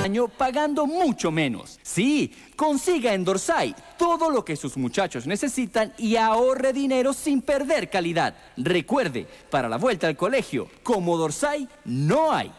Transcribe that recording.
año pagando mucho menos. Sí, consiga en Dorsay todo lo que sus muchachos necesitan y ahorre dinero sin perder calidad. Recuerde, para la vuelta al colegio, como Dorsay no hay.